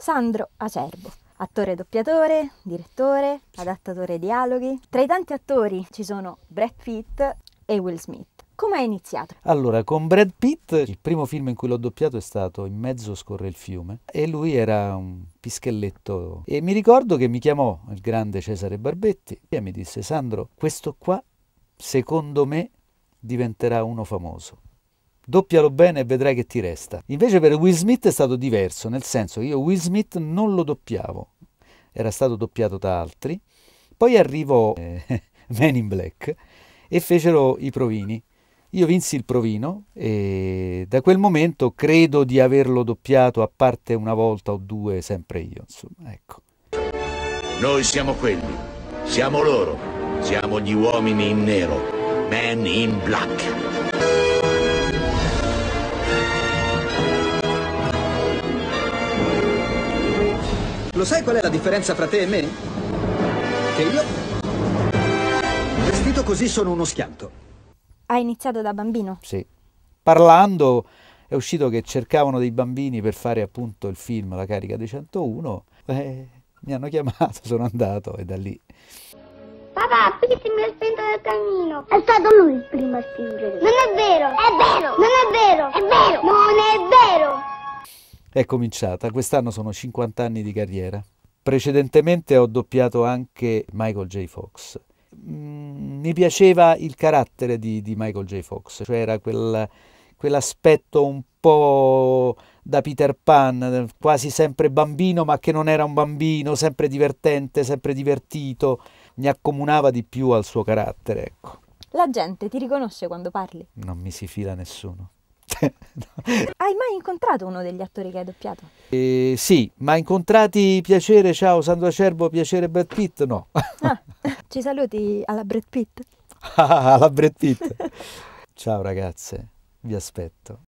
Sandro Acerbo. Attore doppiatore, direttore, adattatore ai dialoghi. Tra i tanti attori ci sono Brad Pitt e Will Smith. Come hai iniziato? Allora, con Brad Pitt, il primo film in cui l'ho doppiato è stato In mezzo scorre il fiume e lui era un pischelletto e mi ricordo che mi chiamò il grande Cesare Barbetti e mi disse Sandro, questo qua secondo me diventerà uno famoso doppialo bene e vedrai che ti resta. Invece per Will Smith è stato diverso, nel senso che io Will Smith non lo doppiavo, era stato doppiato da altri. Poi arrivò eh, Men in Black e fecero i provini. Io vinsi il provino e da quel momento credo di averlo doppiato a parte una volta o due sempre io, insomma, ecco. Noi siamo quelli, siamo loro, siamo gli uomini in nero, men in black. Lo sai qual è la differenza fra te e me? Che io, vestito così, sono uno schianto. Ha iniziato da bambino? Sì. Parlando è uscito che cercavano dei bambini per fare appunto il film La carica dei 101. Eh, mi hanno chiamato, sono andato e da lì. Papà, perché mi ha spenta dal cammino? È stato lui il primo a spingere. Non è vero! È vero! Non è vero! È vero! Non è è cominciata. Quest'anno sono 50 anni di carriera. Precedentemente ho doppiato anche Michael J. Fox. Mm, mi piaceva il carattere di, di, Michael J. Fox, cioè era quel, quell'aspetto un po' da Peter Pan, quasi sempre bambino ma che non era un bambino, sempre divertente, sempre divertito, mi accomunava di più al suo carattere. Ecco. La gente ti riconosce quando parli? Non mi si fila nessuno. Hai mai incontrato uno degli attori che hai doppiato? Eh, sì, ma incontrati piacere, ciao Sandro Acerbo, piacere Brad Pitt, no. Ah, ci saluti alla Brad Pitt? alla Brad Pitt. ciao ragazze, vi aspetto.